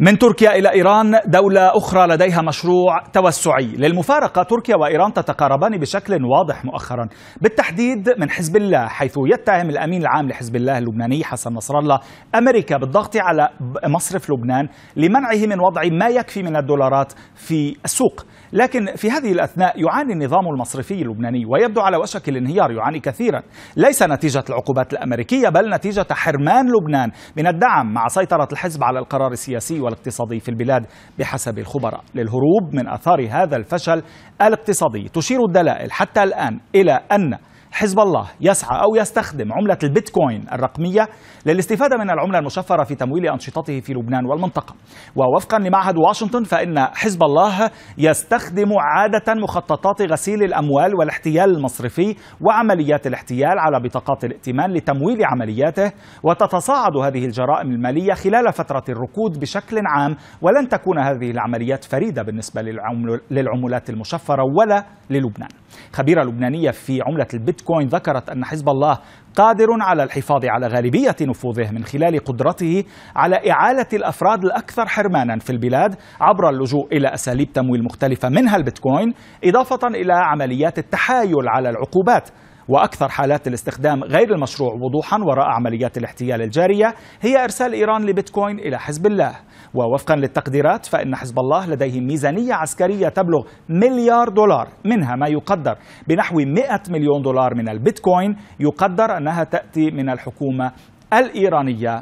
من تركيا إلى إيران دولة أخرى لديها مشروع توسعي للمفارقة تركيا وإيران تتقاربان بشكل واضح مؤخرا بالتحديد من حزب الله حيث يتهم الأمين العام لحزب الله اللبناني حسن نصر الله أمريكا بالضغط على مصرف لبنان لمنعه من وضع ما يكفي من الدولارات في السوق لكن في هذه الأثناء يعاني النظام المصرفي اللبناني ويبدو على وشك الانهيار يعاني كثيرا ليس نتيجة العقوبات الأمريكية بل نتيجة حرمان لبنان من الدعم مع سيطرة الحزب على القرار السياسي والاقتصادي في البلاد بحسب الخبراء للهروب من اثار هذا الفشل الاقتصادي تشير الدلائل حتى الان الى ان حزب الله يسعى أو يستخدم عملة البيتكوين الرقمية للاستفادة من العملة المشفرة في تمويل أنشطته في لبنان والمنطقة ووفقا لمعهد واشنطن فإن حزب الله يستخدم عادة مخططات غسيل الأموال والاحتيال المصرفي وعمليات الاحتيال على بطاقات الائتمان لتمويل عملياته وتتصاعد هذه الجرائم المالية خلال فترة الركود بشكل عام ولن تكون هذه العمليات فريدة بالنسبة للعملات المشفرة ولا للبنان خبيرة لبنانية في عملة البيتكوين كوين ذكرت أن حزب الله قادر على الحفاظ على غالبية نفوذه من خلال قدرته على إعالة الأفراد الأكثر حرمانا في البلاد عبر اللجوء إلى أساليب تمويل مختلفة منها البيتكوين إضافة إلى عمليات التحايل على العقوبات وأكثر حالات الاستخدام غير المشروع وضوحا وراء عمليات الاحتيال الجارية هي إرسال إيران لبيتكوين إلى حزب الله ووفقا للتقديرات فإن حزب الله لديه ميزانية عسكرية تبلغ مليار دولار منها ما يقدر بنحو 100 مليون دولار من البيتكوين يقدر أنها تأتي من الحكومة الإيرانية